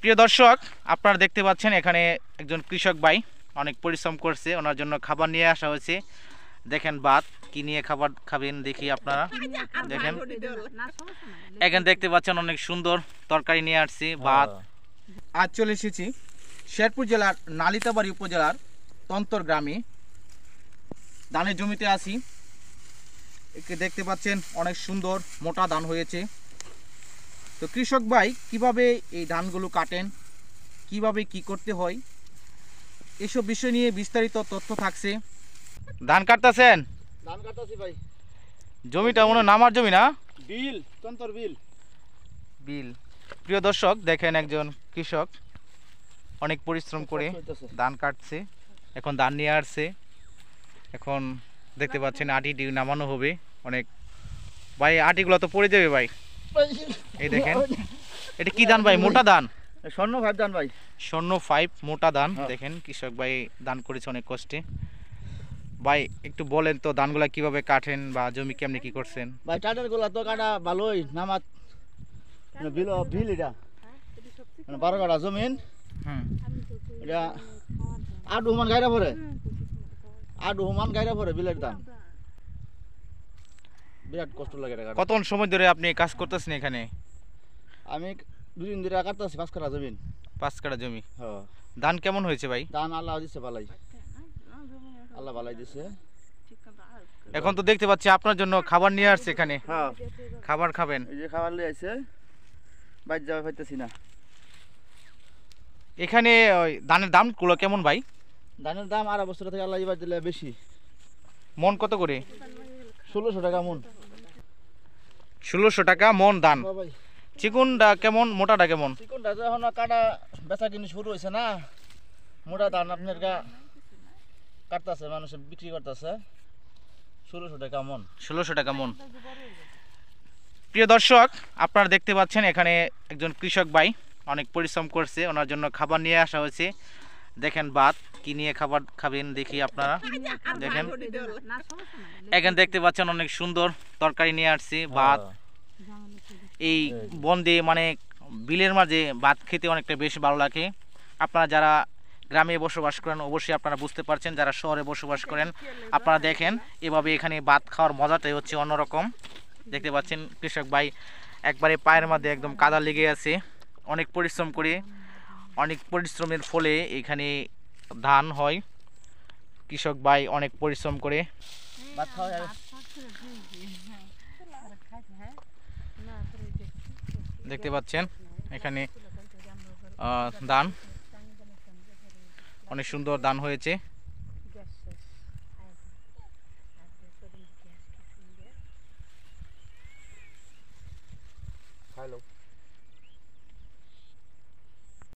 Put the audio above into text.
প্রিয় দর্শক আপনারা দেখতে পাচ্ছেন এখানে একজন কৃষক ভাই অনেক পরিশ্রম করছে ওনার জন্য খাবার নিয়ে আসা হয়েছে দেখেন ভাত কি নিয়ে খাবার খাবেন দেখি আপনারা দেখেন এখানে দেখতে পাচ্ছেন অনেক সুন্দর তরকারি নিয়ে আসছি ভাত হ্যাঁ। আজ চলে এসেছি শেরপুর জেলার নালিতাবাড়ি উপজেলার তন্তর গ্রামে ধানের জমিতে আসি দেখতে পাচ্ছেন অনেক সুন্দর মোটা ধান হয়েছে তো কৃষক ভাই কিভাবে এই ধানগুলো কাটেন কিভাবে কি করতে হয় এসব বিষয় নিয়ে বিস্তারিত তথ্য থাকছে ধান কাটতেছেন ধান কাটতেছি ভাই জমিটা মনে নামার জমি না বিল তন্তর বিল বিল প্রিয় দর্শক দেখেন একজন কৃষক অনেক পরিশ্রম করে ধান কাটছে এখন ধান নিয়ে আসছে এখন দেখতে পাচ্ছেন আটিটি নামানো হবে অনেক ভাই আটিগুলো তো পড়ে যাবে ভাই এই দেখেন এটা কি ধান ভাই মোটা ধান স্বর্ণ ফাইভ ধান ভাই স্বর্ণ ফাইভ মোটা ধান হ্যাঁ। দেখেন কৃষক ভাই দান করেছে অনেক কষ্টে ভাই একটু বলেন তো ধানগুলা কিভাবে কাটেন বা জমি কেমনি কি করছেন ভাই টাটার গুলা তো কাটা ভালোই নামাত মানে বিল বিল এটা মানে বারো কাটা জমিন এটা আট হুমান গাইরা পরে আট হুমান গাইরা পরে বিলের ধান বিরাট কষ্ট লাগে কত সময় ধরে আপনি কাজ করতেছেন এখানে আমি দুদিন ধরে কাটতেছি পাঁচ কাটা জমি পাঁচ কাটা জমি ধান কেমন হয়েছে ভাই ধান আল্লাহ দিছে ভালাই আল্লাহ ভালাই দিছে এখন তো দেখতে পাচ্ছি আপনার জন্য খাবার নিয়ে আসছে এখানে খাবার খাবেন এই যে খাবার নিয়ে আসছে বাইরে যাওয়া পাইতেছি না এখানে ওই ধানের দাম কুলো কেমন ভাই ধানের দাম আর বছর থেকে আল্লাহ এবার দিলে বেশি মন কত করে ষোলোশো টাকা মন ষোলোশো টাকা মন দান চিকুনটা কেমন মোটাটা কেমন চিকুনটা যখন কাটা বেচা কিনে শুরু হয়েছে না মোটা দান আপনার গা কাটতেছে মানুষে বিক্রি করতেছে ষোলোশো টাকা মন ষোলোশো টাকা মন প্রিয় দর্শক আপনারা দেখতে পাচ্ছেন এখানে একজন কৃষক ভাই অনেক পরিশ্রম করছে ওনার জন্য খাবার নিয়ে আসা হয়েছে দেখেন ভাত কি নিয়ে খাবার খাবেন দেখি আপনারা দেখেন এখানে দেখতে পাচ্ছেন অনেক সুন্দর তরকারি নিয়ে আসছি ভাত হ্যাঁ। এই বন্দে মানে বিলের মাঝে ভাত খেতে অনেকটা বেশ ভালো লাগে আপনারা যারা গ্রামে বসবাস করেন অবশ্যই আপনারা বুঝতে পারছেন যারা শহরে বসবাস করেন আপনারা দেখেন এভাবে এখানে ভাত খাওয়ার মজাটাই হচ্ছে অন্যরকম দেখতে পাচ্ছেন কৃষক ভাই একবারে পায়ের মধ্যে একদম কাদা লেগে আছে অনেক পরিশ্রম করে অনেক পরিশ্রমের ফলে এখানে ধান হয় কৃষক ভাই অনেক পরিশ্রম করে দেখতে পাচ্ছেন এখানে ধান অনেক সুন্দর ধান হয়েছে হ্যালো